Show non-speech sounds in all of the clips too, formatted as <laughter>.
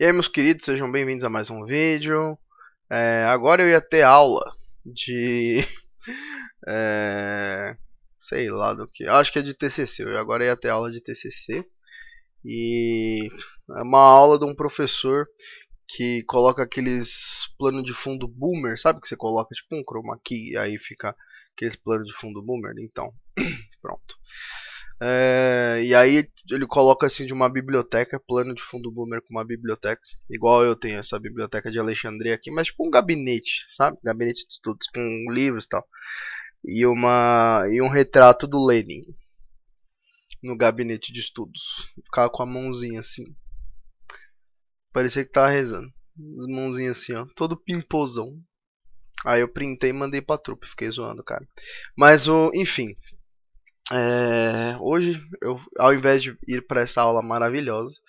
E aí, meus queridos, sejam bem-vindos a mais um vídeo. É, agora eu ia ter aula de... <laughs> é, sei lá do que... Acho que é de TCC. Eu agora ia ter aula de TCC. E é uma aula de um professor que coloca aqueles plano de fundo boomer, sabe? Que você coloca tipo um chroma key e aí fica aqueles plano de fundo boomer. Então, <clears throat> pronto. É, e aí ele coloca assim de uma biblioteca, plano de fundo boomer com uma biblioteca, igual eu tenho essa biblioteca de Alexandria aqui, mas tipo um gabinete, sabe? Gabinete de estudos com livros e tal. E uma e um retrato do Lenin no gabinete de estudos. Ficava com a mãozinha assim. Parecia que tava rezando. mãozinha assim, ó, todo pimposão. Aí eu printei e mandei pra trupe, fiquei zoando, cara. Mas o, enfim, é, hoje, eu, ao invés de ir para essa aula maravilhosa,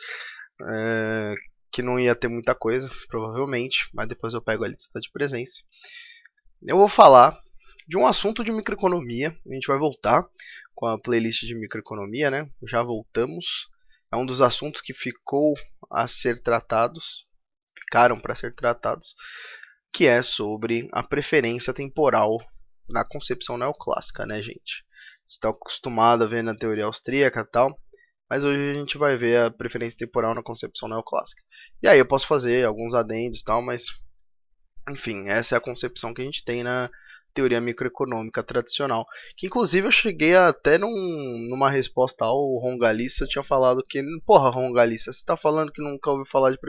é, que não ia ter muita coisa, provavelmente, mas depois eu pego a lista de presença, eu vou falar de um assunto de microeconomia. A gente vai voltar com a playlist de microeconomia, né? Já voltamos. É um dos assuntos que ficou a ser tratados, ficaram para ser tratados, que é sobre a preferência temporal na concepção neoclássica, né, gente? está acostumado a ver na teoria austríaca e tal. Mas hoje a gente vai ver a preferência temporal na concepção neoclássica. E aí eu posso fazer alguns adendos e tal, mas enfim, essa é a concepção que a gente tem na teoria microeconômica tradicional. Que inclusive eu cheguei até num, numa resposta ao Rongalissa, eu tinha falado que, porra, Rongalissa, você está falando que nunca ouviu falar de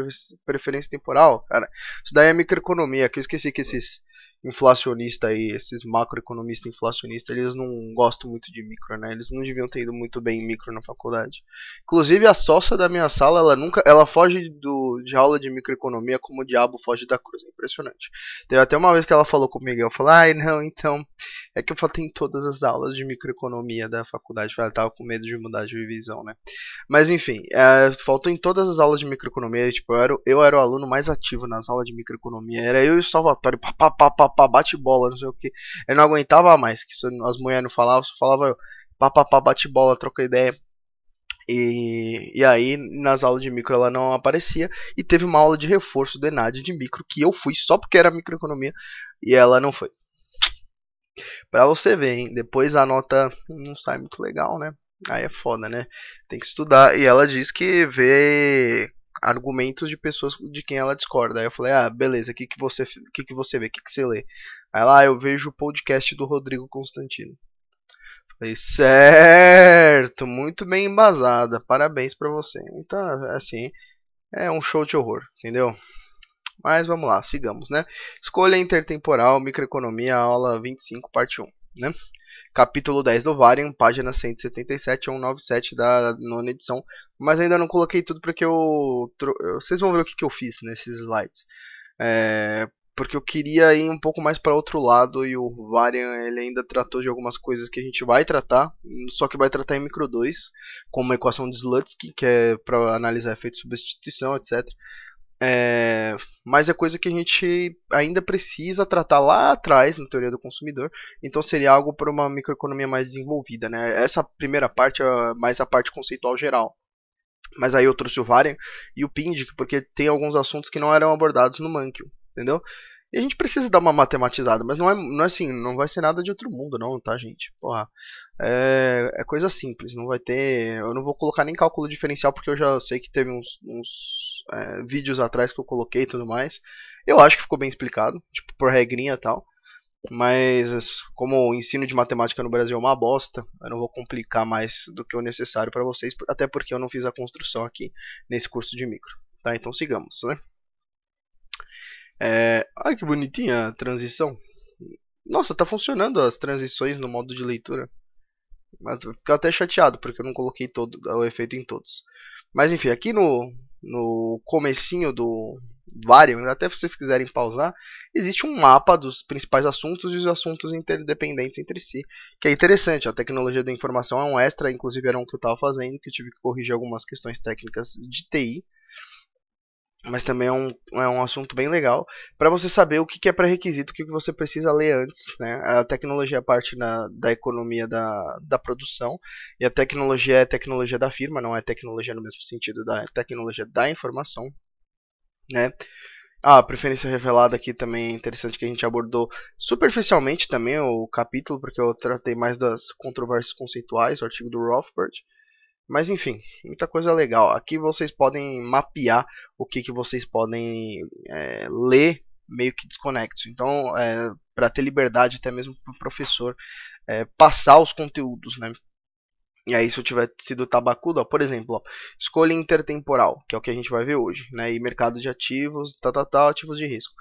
preferência temporal? Cara, isso daí é microeconomia, que eu esqueci que esses inflacionista aí, esses macroeconomistas inflacionistas, eles não gostam muito de micro, né? Eles não deviam ter ido muito bem em micro na faculdade. Inclusive a sócia da minha sala, ela nunca, ela foge do de aula de microeconomia como o diabo foge da cruz, é impressionante. Teve até uma vez que ela falou comigo, eu falei: "Ai, ah, não, então, é que eu falei em todas as aulas de microeconomia da faculdade, eu tava com medo de mudar de divisão, né? Mas enfim, é, faltou em todas as aulas de microeconomia, tipo, eu era, eu era o aluno mais ativo nas aulas de microeconomia, era eu e o Salvatore, papapá, bate bola, não sei o que. Eu não aguentava mais, que as mulheres não falavam, só falava eu, papapá, bate bola, troca ideia. E, e, aí, nas aulas de micro ela não aparecia. E teve uma aula de reforço do Enad de micro que eu fui só porque era microeconomia e ela não foi. Pra você ver, hein? Depois a nota não sai muito legal, né? Aí é foda, né? Tem que estudar. E ela diz que vê argumentos de pessoas de quem ela discorda. Aí eu falei, ah, beleza, o que, que, você, que, que você vê? O que, que você lê? Aí lá, ah, eu vejo o podcast do Rodrigo Constantino. Falei, certo, muito bem embasada, parabéns para você. Então, assim, é um show de horror, entendeu? Mas vamos lá, sigamos, né? Escolha intertemporal, microeconomia, aula 25, parte 1, né? Capítulo 10 do Varian, página 177 a 197 da nona edição. Mas ainda não coloquei tudo porque eu... Vocês vão ver o que, que eu fiz nesses slides. É, porque eu queria ir um pouco mais para outro lado e o Varian ele ainda tratou de algumas coisas que a gente vai tratar, só que vai tratar em micro 2, como a equação de Slutsky, que é para analisar efeito de substituição, etc. É, mas é coisa que a gente ainda precisa tratar lá atrás na teoria do consumidor. Então seria algo para uma microeconomia mais desenvolvida, né? Essa primeira parte é mais a parte conceitual geral. Mas aí eu trouxe o Varian e o Pindic porque tem alguns assuntos que não eram abordados no Mankio, entendeu? E a gente precisa dar uma matematizada, mas não é, não é assim, não vai ser nada de outro mundo, não, tá, gente? Porra. É, é coisa simples, não vai ter. Eu não vou colocar nem cálculo diferencial, porque eu já sei que teve uns, uns é, vídeos atrás que eu coloquei e tudo mais. Eu acho que ficou bem explicado, tipo, por regrinha e tal. Mas como o ensino de matemática no Brasil é uma bosta, eu não vou complicar mais do que o necessário para vocês, até porque eu não fiz a construção aqui nesse curso de micro. Tá? Então sigamos, né? É... Olha que bonitinha a transição. Nossa, tá funcionando as transições no modo de leitura. Mas fico até chateado porque eu não coloquei todo o efeito em todos. Mas enfim, aqui no, no comecinho do Varian, até se vocês quiserem pausar, existe um mapa dos principais assuntos e os assuntos interdependentes entre si, que é interessante. A tecnologia da informação é um extra, inclusive era um que eu estava fazendo, que eu tive que corrigir algumas questões técnicas de TI mas também é um, é um assunto bem legal para você saber o que, que é pré-requisito, o que, que você precisa ler antes. Né? A tecnologia é parte na, da economia da, da produção e a tecnologia é tecnologia da firma, não é tecnologia no mesmo sentido da é tecnologia da informação. Né? Ah, a preferência revelada aqui também é interessante que a gente abordou superficialmente também o capítulo, porque eu tratei mais das controvérsias conceituais, o artigo do Rothbard. Mas enfim, muita coisa legal. Aqui vocês podem mapear o que, que vocês podem é, ler meio que desconexo. Então, é, para ter liberdade até mesmo para o professor é, passar os conteúdos, né? E aí, se eu tiver sido tabacudo, ó, por exemplo, ó, escolha intertemporal, que é o que a gente vai ver hoje, né? E mercado de ativos, tal tá, tal tá, tá, ativos de risco.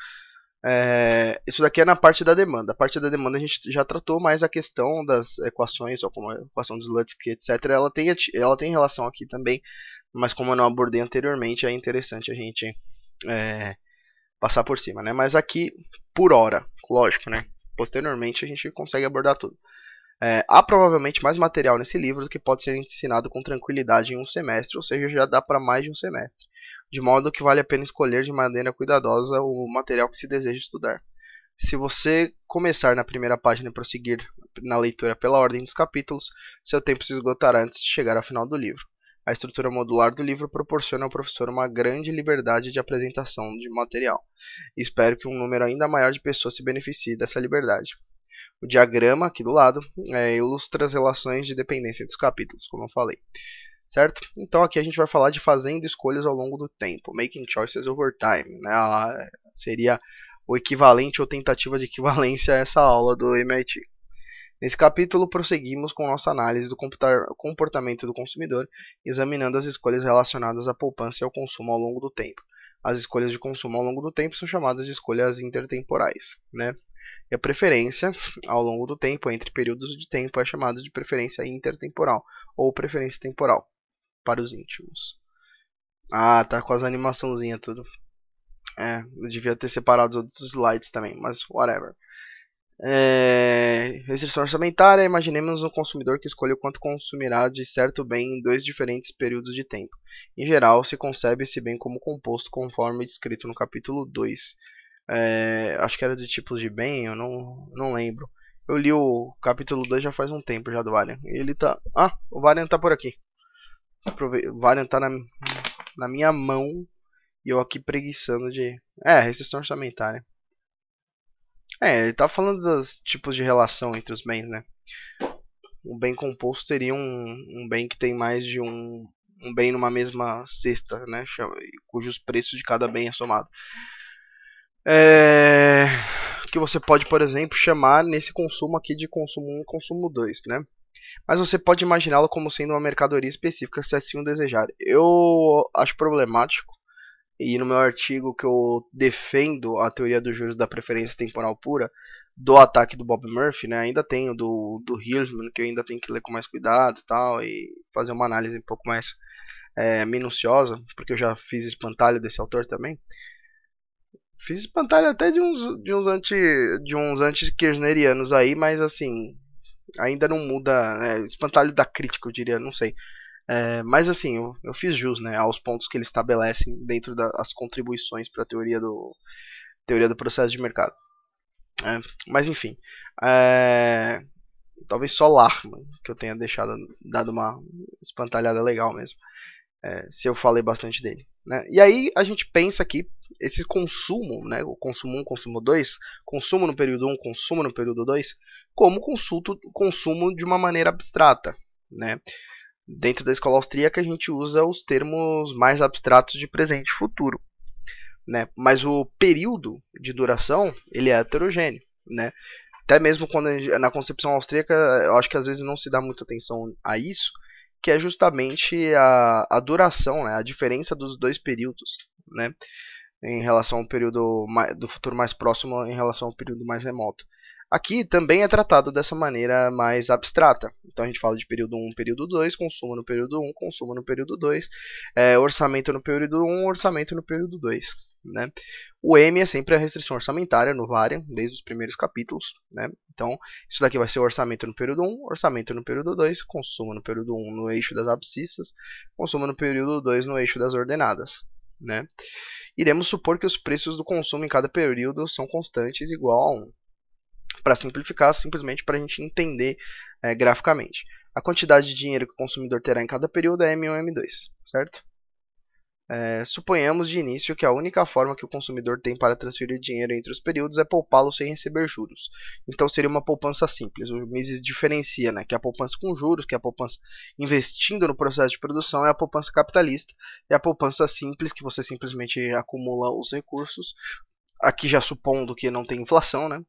É, isso daqui é na parte da demanda. A parte da demanda a gente já tratou, mas a questão das equações, ou como a equação de Slutsky, etc., ela tem, ela tem relação aqui também, mas como eu não abordei anteriormente, é interessante a gente é, passar por cima. Né? Mas aqui, por hora, lógico, né? posteriormente a gente consegue abordar tudo. É, há provavelmente mais material nesse livro do que pode ser ensinado com tranquilidade em um semestre, ou seja, já dá para mais de um semestre de modo que vale a pena escolher de maneira cuidadosa o material que se deseja estudar. Se você começar na primeira página e prosseguir na leitura pela ordem dos capítulos, seu tempo se esgotará antes de chegar ao final do livro. A estrutura modular do livro proporciona ao professor uma grande liberdade de apresentação de material. Espero que um número ainda maior de pessoas se beneficie dessa liberdade. O diagrama aqui do lado é, ilustra as relações de dependência dos capítulos, como eu falei certo? Então aqui a gente vai falar de fazendo escolhas ao longo do tempo, making choices over time, né? seria o equivalente ou tentativa de equivalência a essa aula do MIT. Nesse capítulo, prosseguimos com nossa análise do comportamento do consumidor, examinando as escolhas relacionadas à poupança e ao consumo ao longo do tempo. As escolhas de consumo ao longo do tempo são chamadas de escolhas intertemporais, né? E a preferência ao longo do tempo, entre períodos de tempo, é chamada de preferência intertemporal ou preferência temporal para os íntimos. Ah, tá com as animaçãozinhas tudo. É, eu devia ter separado os outros slides também, mas whatever. É, restrição orçamentária, imaginemos um consumidor que escolhe o quanto consumirá de certo bem em dois diferentes períodos de tempo. Em geral, se concebe esse bem como composto conforme descrito no capítulo 2. É, acho que era de tipos de bem, eu não, não lembro. Eu li o capítulo 2 já faz um tempo já do Valiant. Ele tá. Ah, o Valiant tá por aqui. Variant tá na, na minha mão e eu aqui preguiçando de... É, restrição orçamentária. É, ele tá falando dos tipos de relação entre os bens, né? Um bem composto teria um, um bem que tem mais de um, um bem numa mesma cesta, né? Cujos preços de cada bem é somado. É... Que você pode, por exemplo, chamar nesse consumo aqui de consumo 1 e consumo 2, né? mas você pode imaginá-la como sendo uma mercadoria específica se assim o desejar. Eu acho problemático, e no meu artigo que eu defendo a teoria dos juros da preferência temporal pura, do ataque do Bob Murphy, né? Ainda tenho do, do Hillsman, que eu ainda tenho que ler com mais cuidado e tal, e fazer uma análise um pouco mais é, minuciosa, porque eu já fiz espantalho desse autor também. Fiz espantalho até de uns, de uns anti de uns anti-kirchnerianos aí, mas assim, ainda não muda, né, espantalho da crítica, eu diria, não sei. É, mas assim, eu, eu, fiz jus né, aos pontos que eles estabelecem dentro das contribuições para a teoria do, teoria do processo de mercado. É, mas enfim, é, talvez só lá que eu tenha deixado dado uma espantalhada legal mesmo. É, se eu falei bastante dele. Né? E aí a gente pensa que esse consumo, né, o consumo 1, consumo 2, consumo no período 1, consumo no período 2, como consulto, consumo de uma maneira abstrata. Né? Dentro da escola austríaca, a gente usa os termos mais abstratos de presente e futuro. Né? Mas o período de duração ele é heterogêneo. Né? Até mesmo quando na concepção austríaca, eu acho que às vezes não se dá muita atenção a isso, que é justamente a, a duração, né, a diferença dos dois períodos, né, em relação ao período mais, do futuro mais próximo em relação ao período mais remoto. Aqui também é tratado dessa maneira mais abstrata. Então a gente fala de período 1, período 2, consumo no período 1, consumo no período 2, é, eh, orçamento no período 1, orçamento no período 2. Né? O M é sempre a restrição orçamentária no Varian, desde os primeiros capítulos. Né? Então, isso daqui vai ser o orçamento no período 1, orçamento no período 2, consumo no período 1 no eixo das abscissas, consumo no período 2 no eixo das ordenadas. Né? Iremos supor que os preços do consumo em cada período são constantes igual a 1. Para simplificar, simplesmente para a gente entender é, graficamente. A quantidade de dinheiro que o consumidor terá em cada período é M1 M2, certo? É, suponhamos de início que a única forma que o consumidor tem para transferir dinheiro entre os períodos é poupá-lo sem receber juros. Então seria uma poupança simples. O Mises diferencia né, que a poupança com juros, que a poupança investindo no processo de produção, é a poupança capitalista, e a poupança simples, que você simplesmente acumula os recursos, aqui já supondo que não tem inflação, né?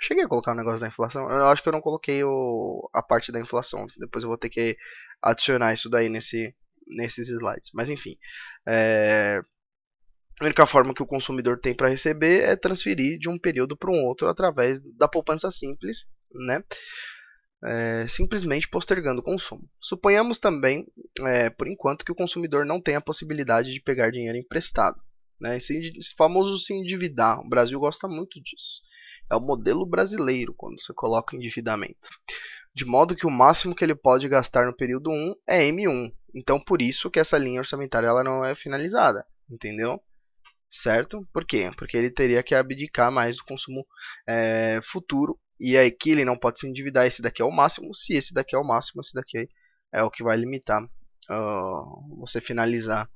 Cheguei a colocar o um negócio da inflação. Eu acho que eu não coloquei o, a parte da inflação. Depois eu vou ter que adicionar isso daí nesse, nesses slides. Mas enfim. É... A única forma que o consumidor tem para receber é transferir de um período para um outro através da poupança simples, né? É, simplesmente postergando o consumo. Suponhamos também, é, por enquanto, que o consumidor não tem a possibilidade de pegar dinheiro emprestado. Né? Esse, esse famoso se endividar, o Brasil gosta muito disso. É o modelo brasileiro quando você coloca endividamento. De modo que o máximo que ele pode gastar no período 1 é M1, então, por isso que essa linha orçamentária ela não é finalizada, entendeu? Certo? Por quê? Porque ele teria que abdicar mais do consumo é, futuro. E que ele não pode se endividar. Esse daqui é o máximo. Se esse daqui é o máximo, esse daqui é o que vai limitar uh, você finalizar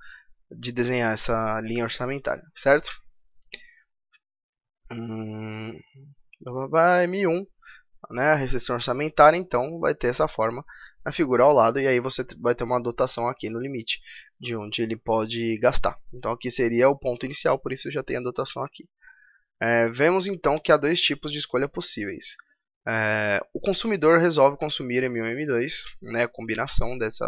de desenhar essa linha orçamentária, certo? Hum, M1, né? A recessão orçamentária, então, vai ter essa forma a figura ao lado e aí você vai ter uma dotação aqui no limite de onde ele pode gastar. Então aqui seria o ponto inicial, por isso já tem a dotação aqui. É, vemos então que há dois tipos de escolha possíveis. É, o consumidor resolve consumir M1 e M2, né, a combinação dessa,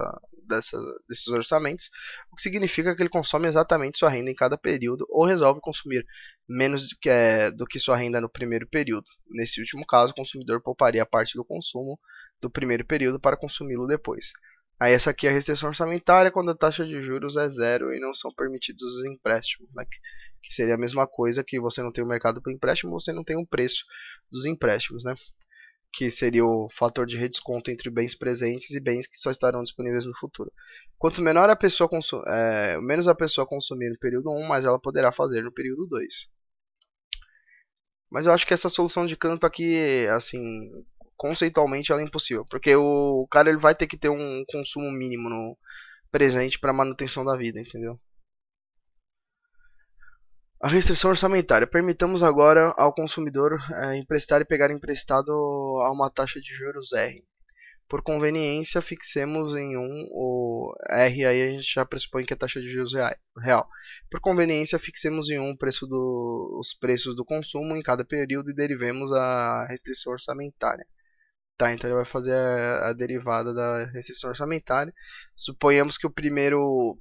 dessa, desses orçamentos, o que significa que ele consome exatamente sua renda em cada período ou resolve consumir menos do que, é, do que sua renda no primeiro período. Nesse último caso, o consumidor pouparia parte do consumo do primeiro período para consumi-lo depois. Aí essa aqui é a restrição orçamentária quando a taxa de juros é zero e não são permitidos os empréstimos, né? que seria a mesma coisa que você não tem o mercado para empréstimo, você não tem o preço dos empréstimos, né? que seria o fator de redesconto entre bens presentes e bens que só estarão disponíveis no futuro. Quanto menor a pessoa é, menos a pessoa consumir no período 1, mais ela poderá fazer no período 2. Mas eu acho que essa solução de canto aqui, assim, conceitualmente ela é impossível, porque o cara ele vai ter que ter um consumo mínimo no presente para manutenção da vida, entendeu? A restrição orçamentária. Permitamos agora ao consumidor é, emprestar e pegar emprestado a uma taxa de juros R. Por conveniência, fixemos em 1 um, o R, aí a gente já pressupõe que é taxa de juros real. Por conveniência, fixemos em 1 um preço do, os preços do consumo em cada período e derivemos a restrição orçamentária. Tá, então ele vai fazer a, a derivada da restrição orçamentária. Suponhamos que o primeiro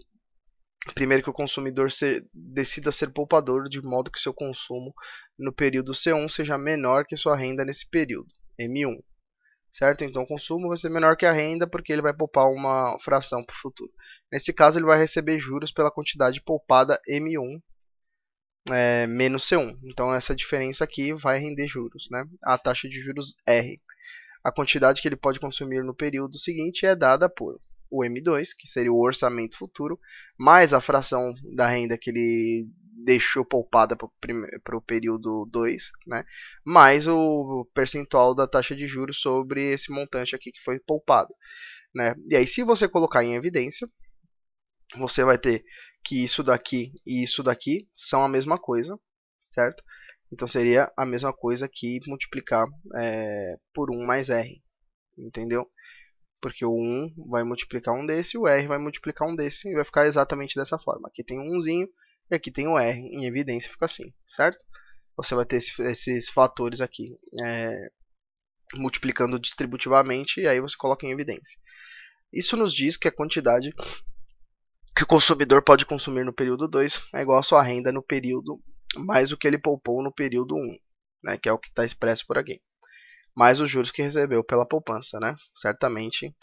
Primeiro que o consumidor se, decida ser poupador, de modo que seu consumo no período C1 seja menor que sua renda nesse período, M1. Certo? Então o consumo vai ser menor que a renda porque ele vai poupar uma fração para o futuro. Nesse caso, ele vai receber juros pela quantidade poupada M1 é, menos C1. Então essa diferença aqui vai render juros, né? a taxa de juros R. A quantidade que ele pode consumir no período seguinte é dada por o M2, que seria o orçamento futuro, mais a fração da renda que ele deixou poupada para o período 2, né? mais o percentual da taxa de juros sobre esse montante aqui que foi poupado. Né? E aí, se você colocar em evidência, você vai ter que isso daqui e isso daqui são a mesma coisa, certo? Então, seria a mesma coisa que multiplicar é, por 1 mais R, entendeu? porque o 1 vai multiplicar um desse, o R vai multiplicar um desse, e vai ficar exatamente dessa forma. Aqui tem um 1zinho e aqui tem o um R, em evidência fica assim, certo? Você vai ter esse, esses fatores aqui é, multiplicando distributivamente, e aí você coloca em evidência. Isso nos diz que a quantidade que o consumidor pode consumir no período 2 é igual à sua renda no período mais o que ele poupou no período 1, um, né, que é o que está expresso por aqui mais os juros que recebeu pela poupança, né? Certamente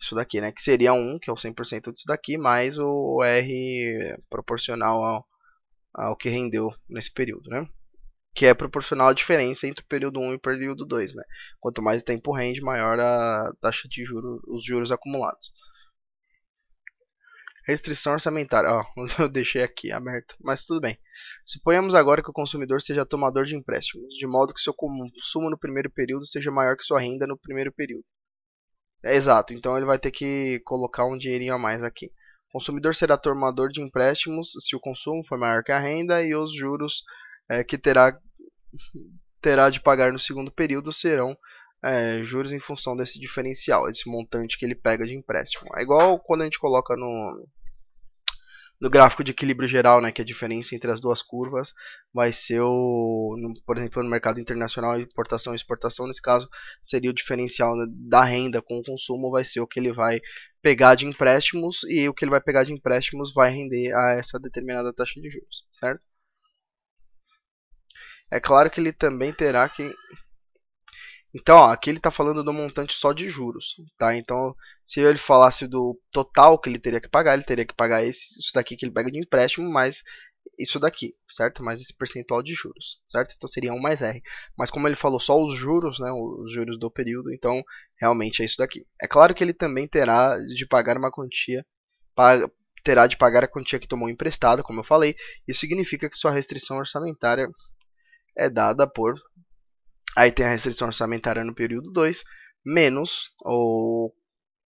isso daqui, né? Que seria 1, que é o 100% disso daqui, mais o R proporcional ao, ao que rendeu nesse período, né? Que é proporcional à diferença entre o período 1 e o período 2, né? Quanto mais tempo rende, maior a taxa de juros, os juros acumulados. Restrição orçamentária. Ó, <laughs> eu deixei aqui aberto, mas tudo bem. Suponhamos agora que o consumidor seja tomador de empréstimos, de modo que seu consumo no primeiro período seja maior que sua renda no primeiro período. É exato, então ele vai ter que colocar um dinheirinho a mais aqui. O consumidor será tomador de empréstimos se o consumo for maior que a renda e os juros é, que terá, <laughs> terá de pagar no segundo período serão é, juros em função desse diferencial, esse montante que ele pega de empréstimo. É igual quando a gente coloca no, no gráfico de equilíbrio geral, né, que é a diferença entre as duas curvas vai ser o, no, por exemplo, no mercado internacional, importação e exportação, nesse caso, seria o diferencial né, da renda com o consumo, vai ser o que ele vai pegar de empréstimos e o que ele vai pegar de empréstimos vai render a essa determinada taxa de juros, certo? É claro que ele também terá que então, ó, aqui ele está falando do montante só de juros, tá? Então, se ele falasse do total que ele teria que pagar, ele teria que pagar esse, isso daqui que ele pega de empréstimo, mais isso daqui, certo? Mais esse percentual de juros, certo? Então seria 1 mais R. Mas como ele falou só os juros, né, os juros do período, então realmente é isso daqui. É claro que ele também terá de pagar uma quantia, terá de pagar a quantia que tomou emprestada, como eu falei. Isso significa que sua restrição orçamentária é dada por Aí tem a restrição orçamentária no período 2, menos o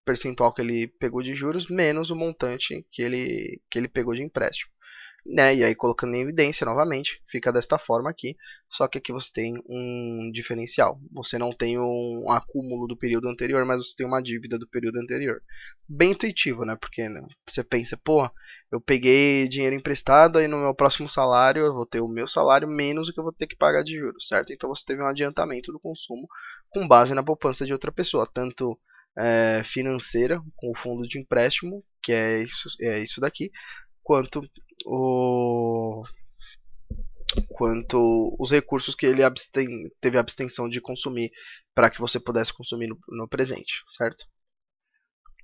percentual que ele pegou de juros, menos o montante que ele, que ele pegou de empréstimo né? E aí colocando em evidência novamente, fica desta forma aqui, só que aqui você tem um diferencial. Você não tem um acúmulo do período anterior, mas você tem uma dívida do período anterior. Bem intuitivo, né? Porque né, você pensa, pô, eu peguei dinheiro emprestado aí no meu próximo salário eu vou ter o meu salário menos o que eu vou ter que pagar de juros, certo? Então você teve um adiantamento do consumo com base na poupança de outra pessoa, tanto é, financeira com o fundo de empréstimo, que é isso, é isso daqui, quanto o quanto os recursos que ele absten, teve abstenção de consumir para que você pudesse consumir no, no, presente, certo?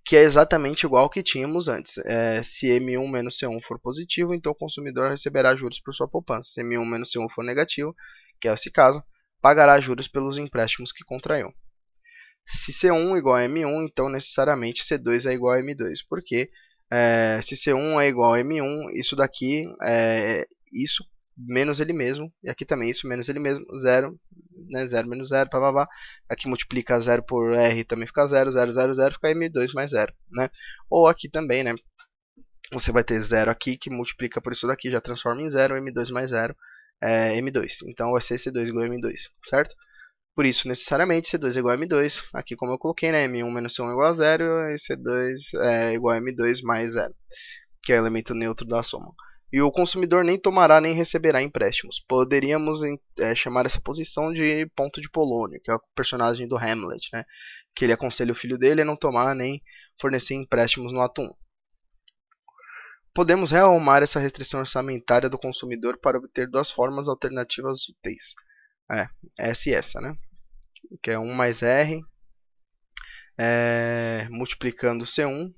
Que é exatamente igual ao que tínhamos antes. É, se M1 menos C1 for positivo, então o consumidor receberá juros por sua poupança. Se M1 menos C1 for negativo, que é esse caso, pagará juros pelos empréstimos que contraiu. Se C1 igual a M1, então necessariamente C2 é igual a M2, porque é, se C1 é igual a M1, isso daqui é isso menos ele mesmo, e aqui também isso menos ele mesmo, 0, né, 0 menos 0, papapá, aqui multiplica 0 por R também fica 0, 0, 0, 0, fica M2 mais 0, né, ou aqui também, né, você vai ter 0 aqui que multiplica por isso daqui, já transforma em 0, M2 mais 0, é M2, então vai ser C2 igual a M2, certo? Por isso, necessariamente, C2 é igual a M2. Aqui, como eu coloquei, né, M1 menos C1 é igual a zero, e C2 é igual a M2 mais zero, que é o elemento neutro da soma. E o consumidor nem tomará nem receberá empréstimos. Poderíamos é, chamar essa posição de ponto de Polônio, que é o personagem do Hamlet, né, que ele aconselha o filho dele a não tomar nem fornecer empréstimos no ato 1. Podemos realmar essa restrição orçamentária do consumidor para obter duas formas alternativas úteis. É, essa e essa, né? que é 1 mais R, é, multiplicando C1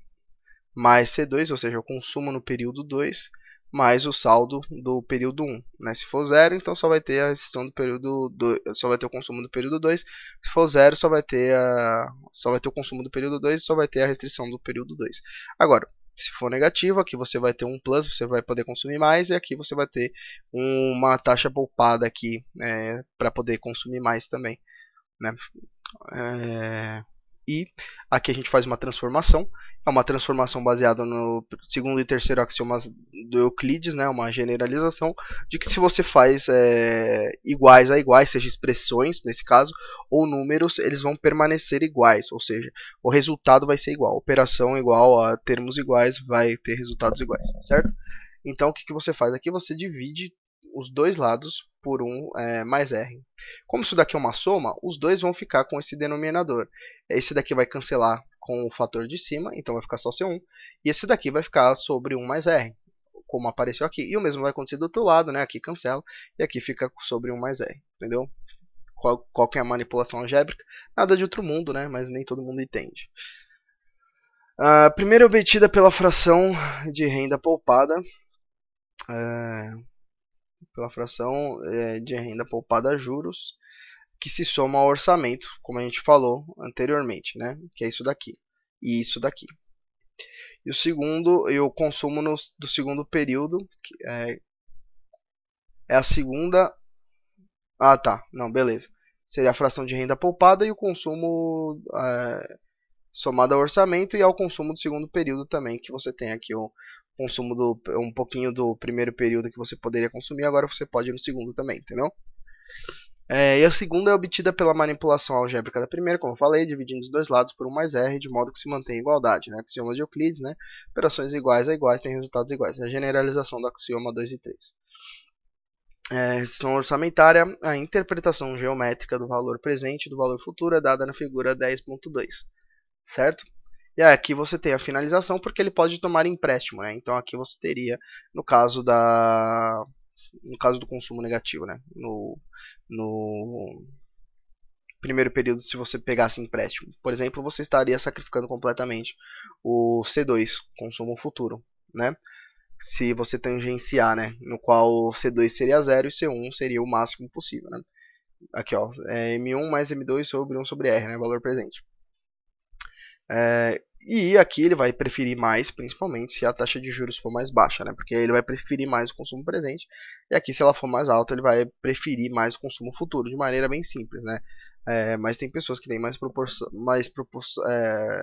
mais C2, ou seja, o consumo no período 2, mais o saldo do período 1. Né? Se for zero, então só vai ter a restrição do período 2, só vai ter o consumo do período 2. Se for zero, só vai ter a, só vai ter o consumo do período 2 e só vai ter a restrição do período 2. Agora, se for negativo, aqui você vai ter um plus, você vai poder consumir mais, e aqui você vai ter uma taxa poupada aqui é, para poder consumir mais também. Né? É... E aqui a gente faz uma transformação, é uma transformação baseada no segundo e terceiro axiomas do Euclides, né? uma generalização de que se você faz é, iguais a iguais, seja expressões nesse caso, ou números, eles vão permanecer iguais, ou seja, o resultado vai ser igual, operação igual a termos iguais vai ter resultados iguais, certo? Então o que, que você faz aqui? Você divide os dois lados por 1 um, é, mais R. Como isso daqui é uma soma, os dois vão ficar com esse denominador. Esse daqui vai cancelar com o fator de cima, então vai ficar só C1. E esse daqui vai ficar sobre 1 mais R, como apareceu aqui. E o mesmo vai acontecer do outro lado, né? aqui cancela, e aqui fica sobre 1 mais R, entendeu? Qual, qual que é a manipulação algébrica? Nada de outro mundo, né? mas nem todo mundo entende. Uh, primeiro obtida pela fração de renda poupada. É, pela fração é, de renda poupada a juros, que se soma ao orçamento, como a gente falou anteriormente, né? que é isso daqui e isso daqui. E o segundo, e o consumo no, do segundo período, que é, é a segunda. Ah, tá, não, beleza. Seria a fração de renda poupada e o consumo é, somado ao orçamento e ao consumo do segundo período também, que você tem aqui o, consumo do um pouquinho do primeiro período que você poderia consumir, agora você pode no segundo também, entendeu? É, e a segunda é obtida pela manipulação algébrica da primeira, como eu falei, dividindo os dois lados por 1 mais r, de modo que se mantém igualdade. Né? Axiomas de Euclides, né? operações iguais a iguais têm resultados iguais. É a generalização do axioma 2 e 3. É, restrição orçamentária, a interpretação geométrica do valor presente e do valor futuro é dada na figura 10.2, certo? E aqui você tem a finalização porque ele pode tomar empréstimo, né? Então aqui você teria, no caso da no caso do consumo negativo, né? No, no primeiro período, se você pegasse empréstimo, por exemplo, você estaria sacrificando completamente o C2, consumo futuro, né? Se você tangenciar, né? No qual o C2 seria zero e C1 seria o máximo possível, né? Aqui, ó, é M1 mais M2 sobre 1 sobre R, né? Valor presente. É, e aqui ele vai preferir mais, principalmente se a taxa de juros for mais baixa, né? Porque ele vai preferir mais o consumo presente, e aqui se ela for mais alta, ele vai preferir mais o consumo futuro, de maneira bem simples, né? É, mas tem pessoas que têm mais, proporção, mais é,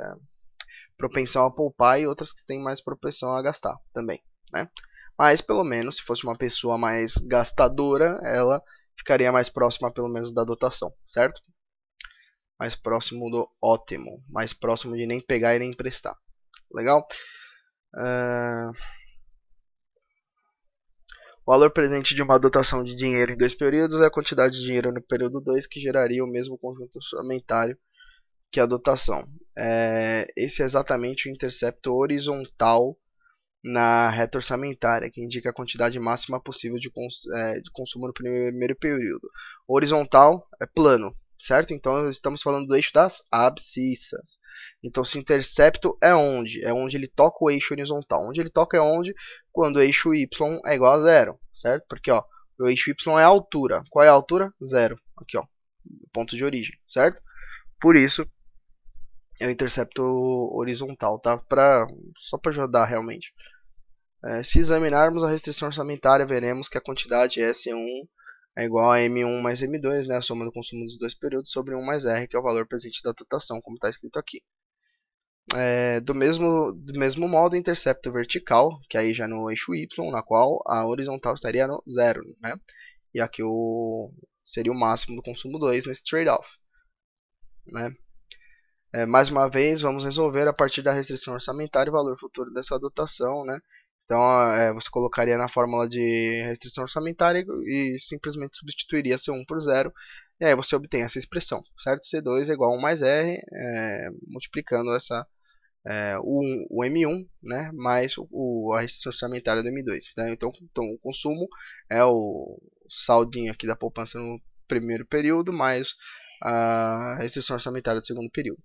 propensão a poupar e outras que têm mais propensão a gastar também, né? Mas pelo menos, se fosse uma pessoa mais gastadora, ela ficaria mais próxima pelo menos da dotação, certo? mais próximo do ótimo, mais próximo de nem pegar e nem emprestar. Legal? Uh... O valor presente de uma dotação de dinheiro em dois períodos é a quantidade de dinheiro no período 2 que geraria o mesmo conjunto orçamentário que a dotação. É... esse é exatamente o intercepto horizontal na reta orçamentária, que indica a quantidade máxima possível de, cons é, de consumo no primeiro período. horizontal é plano, certo? Então estamos falando do eixo das abscissas. Então se intercepto é onde? É onde ele toca o eixo horizontal. Onde ele toca é onde? Quando o eixo y é igual a zero, certo? Porque ó, o eixo y é a altura. Qual é a altura? Zero. Aqui ó, ponto de origem, certo? Por isso é o intercepto horizontal, tá? Pra, só para ajudar realmente. É, se examinarmos a restrição orçamentária, veremos que a quantidade é S1 é igual a M1 mais M2, né, a soma do consumo dos dois períodos, sobre 1 mais R, que é o valor presente da dotação, como está escrito aqui. É, do, mesmo, do mesmo modo, intercepto vertical, que aí já é no eixo Y, na qual a horizontal estaria no zero, né? E aqui o, seria o máximo do consumo 2 nesse trade-off. Né? É, mais uma vez, vamos resolver a partir da restrição orçamentária o valor futuro dessa dotação, né? Então, é, você colocaria na fórmula de restrição orçamentária e, simplesmente substituiria C1 por zero. E aí você obtém essa expressão, certo? C2 é igual a 1 mais R, é, multiplicando essa, é, o, o, M1 né, mais o, a restrição orçamentária do M2. Né? Então, então, o consumo é o saldinho aqui da poupança no primeiro período, mais a restrição orçamentária do segundo período.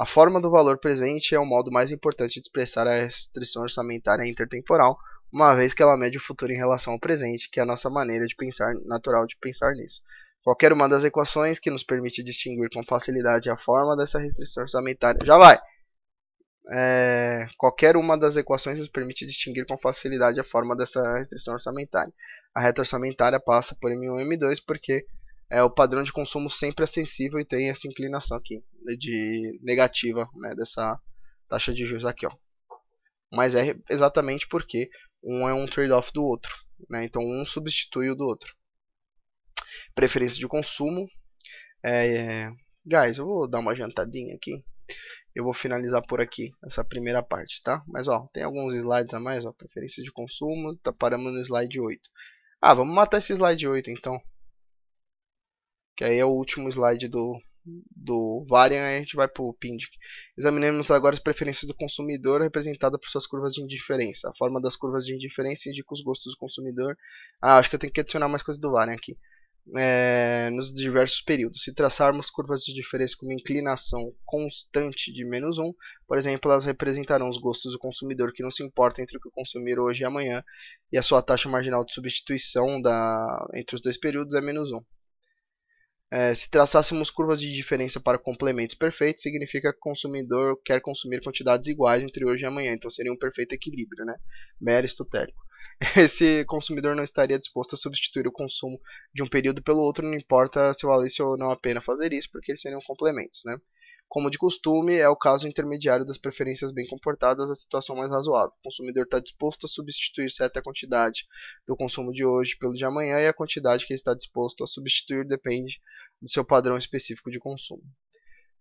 A forma do valor presente é o modo mais importante de expressar a restrição orçamentária intertemporal, uma vez que ela mede o futuro em relação ao presente, que é a nossa maneira de pensar natural de pensar nisso. Qualquer uma das equações que nos permite distinguir com facilidade a forma dessa restrição orçamentária. Já vai! É, qualquer uma das equações nos permite distinguir com facilidade a forma dessa restrição orçamentária. A reta orçamentária passa por M1 e M2 porque é o padrão de consumo sempre é sensível e tem essa inclinação aqui né, de negativa né, dessa taxa de juros aqui. Ó. Mas é exatamente porque um é um trade-off do outro. Né? Então um substitui o do outro. Preferência de consumo. É, é, guys, eu vou dar uma jantadinha aqui. Eu vou finalizar por aqui essa primeira parte, tá? Mas ó, tem alguns slides a mais, ó, preferência de consumo, tá paramos no slide 8. Ah, vamos matar esse slide 8 então que aí é o último slide do, do Varian, aí a gente vai para o PINDIC. Examinemos agora as preferências do consumidor representada por suas curvas de indiferença. A forma das curvas de indiferença indica os gostos do consumidor. Ah, acho que eu tenho que adicionar mais coisas do Varian aqui. É, nos diversos períodos. Se traçarmos curvas de diferença com uma inclinação constante de menos 1, por exemplo, elas representarão os gostos do consumidor que não se importa entre o que consumir hoje e amanhã, e a sua taxa marginal de substituição da, entre os dois períodos é menos 1. É, se traçássemos curvas de diferença para complementos perfeitos, significa que o consumidor quer consumir quantidades iguais entre hoje e amanhã. Então seria um perfeito equilíbrio, né? Mero estotérico. <laughs> Esse consumidor não estaria disposto a substituir o consumo de um período pelo outro, não importa se valesse ou não a pena fazer isso, porque eles seriam complementos, né? Como de costume, é o caso intermediário das preferências bem comportadas a situação mais razoável. O consumidor está disposto a substituir certa quantidade do consumo de hoje pelo de amanhã e a quantidade que ele está disposto a substituir depende do seu padrão específico de consumo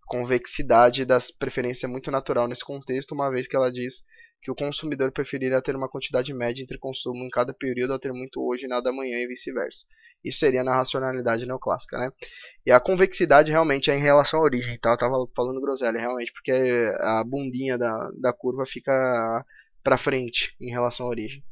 convexidade das preferências é muito natural nesse contexto, uma vez que ela diz que o consumidor preferirá ter uma quantidade média entre consumo em cada período a ter muito hoje e nada amanhã e vice-versa. Isso seria na racionalidade neoclássica, né? E a convexidade realmente é em relação à origem, tá? Eu tava falando groselha, realmente, porque a bundinha da, da curva fica para frente em relação à origem.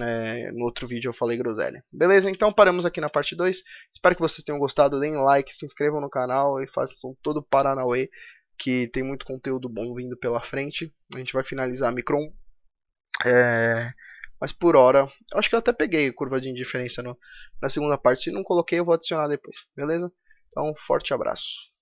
É, no outro vídeo eu falei groselha. Beleza? Então paramos aqui na parte 2. Espero que vocês tenham gostado. Deem like, se inscrevam no canal e façam todo o Paranauê, que tem muito conteúdo bom vindo pela frente. A gente vai finalizar a Micron. É, mas por hora, acho que eu até peguei curva de indiferença no, na segunda parte. Se não coloquei, eu vou adicionar depois. Beleza? Então, forte abraço.